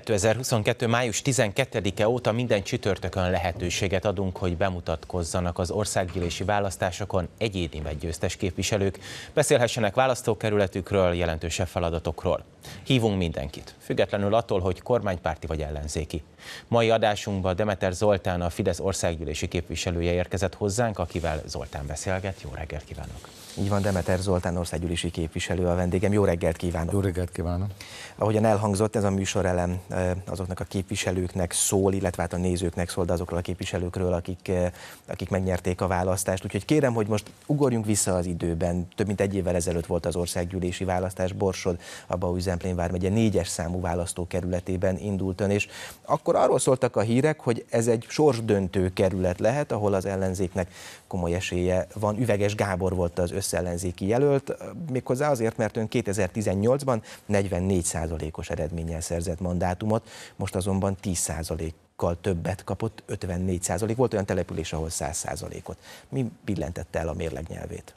2022. május 12-e óta minden csütörtökön lehetőséget adunk, hogy bemutatkozzanak az országgyűlési választásokon egyéni vagy győztes képviselők, beszélhessenek választókerületükről, jelentősebb feladatokról. Hívunk mindenkit, függetlenül attól, hogy kormánypárti vagy ellenzéki. Mai adásunkban Demeter Zoltán, a Fidesz országgyűlési képviselője érkezett hozzánk, akivel Zoltán beszélget. Jó reggelt kívánok! Így van, Demeter Zoltán országgyűlési képviselő a vendégem. Jó reggelt kívánok! Jó reggelt kívánok! Ahogyan elhangzott, ez a műsorelem azoknak a képviselőknek szól, illetve hát a nézőknek szól, de azokról a képviselőkről, akik, akik megnyerték a választást. Úgyhogy kérem, hogy most ugorjunk vissza az időben. Több mint egy évvel ezelőtt volt az országgyűlési választás Borsod, abba új Zemplén vármegye négyes számú választókerületében indult ön, és akkor arról szóltak a hírek, hogy ez egy sorsdöntő kerület lehet, ahol az ellenzéknek komoly esélye van. Üveges Gábor volt az összellenzéki jelölt, méghozzá azért, mert ön 2018-ban 44 os eredménnyel szerzett mandát mandátumot, most azonban 10%-kal többet kapott, 54% volt olyan település, ahol 100%-ot. Mi billentette el a mérleg nyelvét?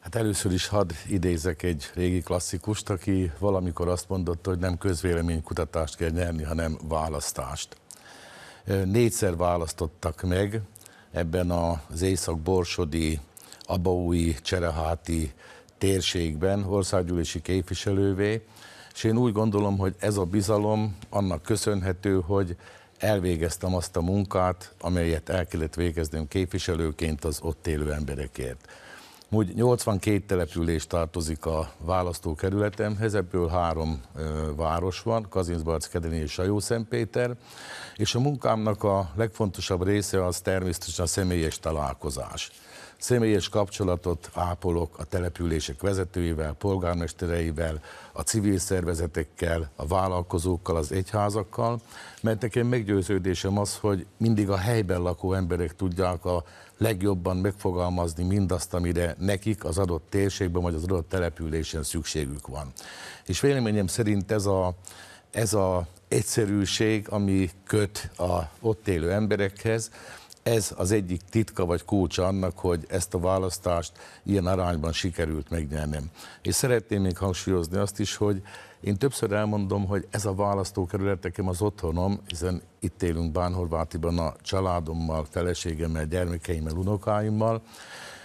Hát először is hadd idézek egy régi klasszikust, aki valamikor azt mondotta, hogy nem közvéleménykutatást kell nyerni, hanem választást. Négyszer választottak meg ebben az észak-borsodi, abaúi, csereháti térségben országgyűlési képviselővé, és én úgy gondolom, hogy ez a bizalom annak köszönhető, hogy elvégeztem azt a munkát, amelyet el kellett végeznem képviselőként az ott élő emberekért. Úgy 82 település tartozik a választókerületemhez, ebből három ö, város van, Kazincbarc, Kedeni és Szentpéter, és a munkámnak a legfontosabb része az természetesen a személyes találkozás. Személyes kapcsolatot ápolok a települések vezetőivel, polgármestereivel, a civil szervezetekkel, a vállalkozókkal, az egyházakkal, mert nekem meggyőződésem az, hogy mindig a helyben lakó emberek tudják a legjobban megfogalmazni mindazt, amire nekik az adott térségben vagy az adott településen szükségük van. És véleményem szerint ez a, ez a egyszerűség, ami köt a ott élő emberekhez, ez az egyik titka vagy kulcsa annak, hogy ezt a választást ilyen arányban sikerült megnyernem. És szeretném még hangsúlyozni azt is, hogy én többször elmondom, hogy ez a választókerületekem az otthonom, hiszen itt élünk Bánhorvátiban a családommal, feleségemmel, gyermekeimmel, unokáimmal,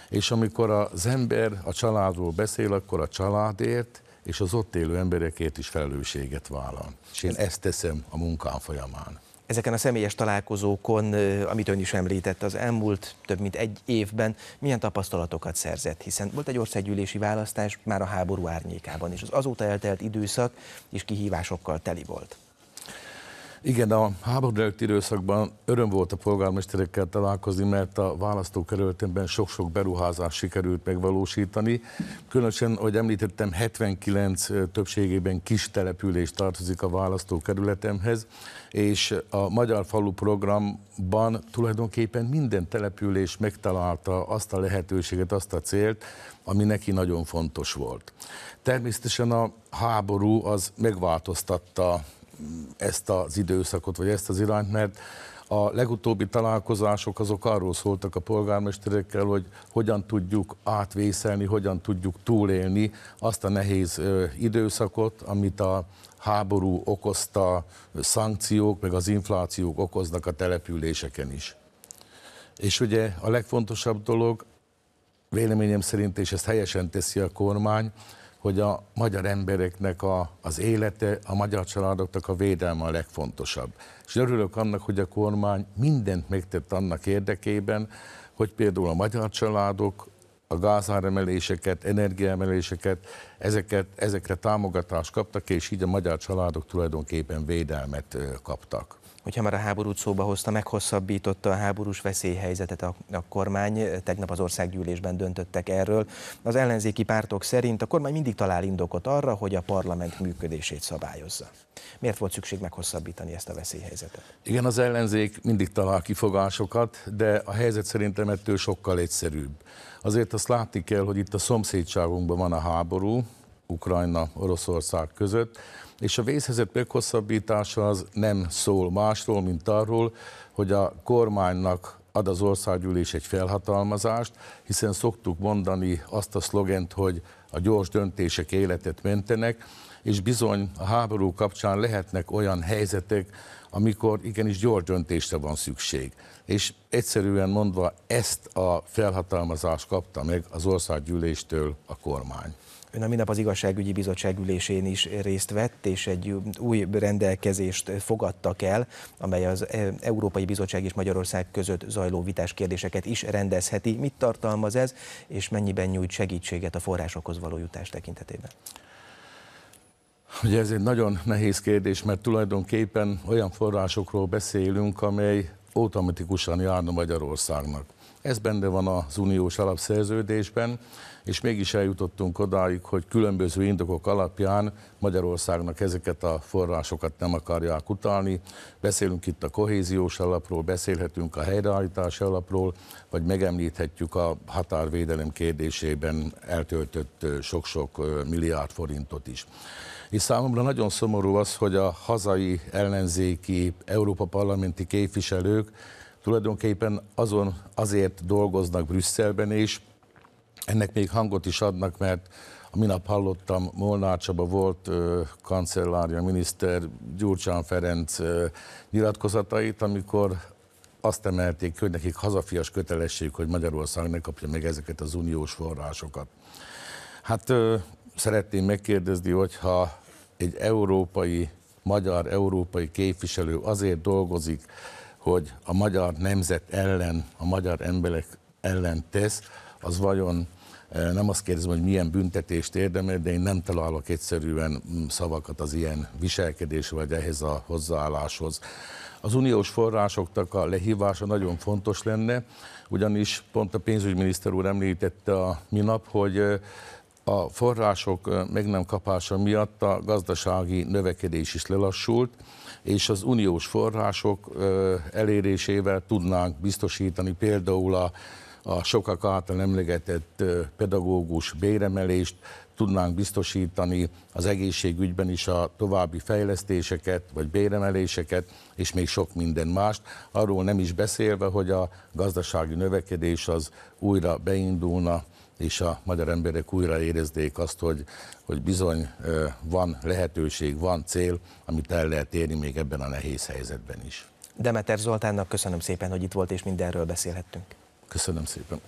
és amikor az ember a családról beszél, akkor a családért és az ott élő emberekért is felelősséget vállal. És én ezt teszem a munkám folyamán. Ezeken a személyes találkozókon, amit ön is említett, az elmúlt több mint egy évben milyen tapasztalatokat szerzett? Hiszen volt egy országgyűlési választás már a háború árnyékában, és az azóta eltelt időszak is kihívásokkal teli volt. Igen, a háború előtti időszakban öröm volt a polgármesterekkel találkozni, mert a választókerületemben sok-sok beruházás sikerült megvalósítani. Különösen, ahogy említettem, 79 többségében kis település tartozik a választókerületemhez, és a Magyar Falu programban tulajdonképpen minden település megtalálta azt a lehetőséget, azt a célt, ami neki nagyon fontos volt. Természetesen a háború az megváltoztatta ezt az időszakot, vagy ezt az irányt, mert a legutóbbi találkozások azok arról szóltak a polgármesterekkel, hogy hogyan tudjuk átvészelni, hogyan tudjuk túlélni azt a nehéz időszakot, amit a háború okozta szankciók, meg az inflációk okoznak a településeken is. És ugye a legfontosabb dolog, véleményem szerint, és ezt helyesen teszi a kormány, hogy a magyar embereknek a, az élete, a magyar családoknak a védelme a legfontosabb. És örülök annak, hogy a kormány mindent megtett annak érdekében, hogy például a magyar családok a gázáremeléseket, energiaemeléseket, ezeket, ezekre támogatást kaptak, és így a magyar családok tulajdonképpen védelmet kaptak hogyha már a háborút szóba hozta, meghosszabbította a háborús veszélyhelyzetet a, a kormány. Tegnap az országgyűlésben döntöttek erről. Az ellenzéki pártok szerint a kormány mindig talál indokot arra, hogy a parlament működését szabályozza. Miért volt szükség meghosszabbítani ezt a veszélyhelyzetet? Igen, az ellenzék mindig talál kifogásokat, de a helyzet szerintem ettől sokkal egyszerűbb. Azért azt látni kell, hogy itt a szomszédságunkban van a háború, Ukrajna, Oroszország között, és a vészhelyzet meghosszabbítása az nem szól másról, mint arról, hogy a kormánynak ad az országgyűlés egy felhatalmazást, hiszen szoktuk mondani azt a szlogent, hogy a gyors döntések életet mentenek, és bizony a háború kapcsán lehetnek olyan helyzetek, amikor igenis gyors döntésre van szükség. És egyszerűen mondva ezt a felhatalmazást kapta meg az országgyűléstől a kormány. Ön a minap az igazságügyi bizottság ülésén is részt vett, és egy új rendelkezést fogadtak el, amely az e- Európai Bizottság és Magyarország között zajló vitás kérdéseket is rendezheti. Mit tartalmaz ez, és mennyiben nyújt segítséget a forrásokhoz való jutás tekintetében? Ugye ez egy nagyon nehéz kérdés, mert tulajdonképpen olyan forrásokról beszélünk, amely automatikusan járna Magyarországnak. Ez benne van az uniós alapszerződésben, és mégis eljutottunk odáig, hogy különböző indokok alapján Magyarországnak ezeket a forrásokat nem akarják utalni. Beszélünk itt a kohéziós alapról, beszélhetünk a helyreállítási alapról, vagy megemlíthetjük a határvédelem kérdésében eltöltött sok-sok milliárd forintot is. És számomra nagyon szomorú az, hogy a hazai ellenzéki Európa parlamenti képviselők tulajdonképpen azon azért dolgoznak Brüsszelben is, ennek még hangot is adnak, mert a minap hallottam, Molnár Csaba volt ö, kancellárja, miniszter, Gyurcsán Ferenc ö, nyilatkozatait, amikor azt emelték, hogy nekik hazafias kötelességük, hogy Magyarország ne kapja meg ezeket az uniós forrásokat. Hát ö, szeretném megkérdezni, hogyha egy európai, magyar európai képviselő azért dolgozik, hogy a magyar nemzet ellen, a magyar emberek ellen tesz, az vajon eh, nem azt kérdezem, hogy milyen büntetést érdemel, de én nem találok egyszerűen mm, szavakat az ilyen viselkedés vagy ehhez a hozzáálláshoz. Az uniós forrásoknak a lehívása nagyon fontos lenne, ugyanis pont a pénzügyminiszter úr említette a minap, hogy eh, a források meg nem kapása miatt a gazdasági növekedés is lelassult, és az uniós források elérésével tudnánk biztosítani például a a sokak által emlegetett pedagógus béremelést, tudnánk biztosítani az egészségügyben is a további fejlesztéseket, vagy béremeléseket, és még sok minden mást. Arról nem is beszélve, hogy a gazdasági növekedés az újra beindulna, és a magyar emberek újra érezdék azt, hogy, hogy bizony van lehetőség, van cél, amit el lehet érni még ebben a nehéz helyzetben is. Demeter Zoltánnak köszönöm szépen, hogy itt volt, és mindenről beszélhettünk. Köszönöm szépen.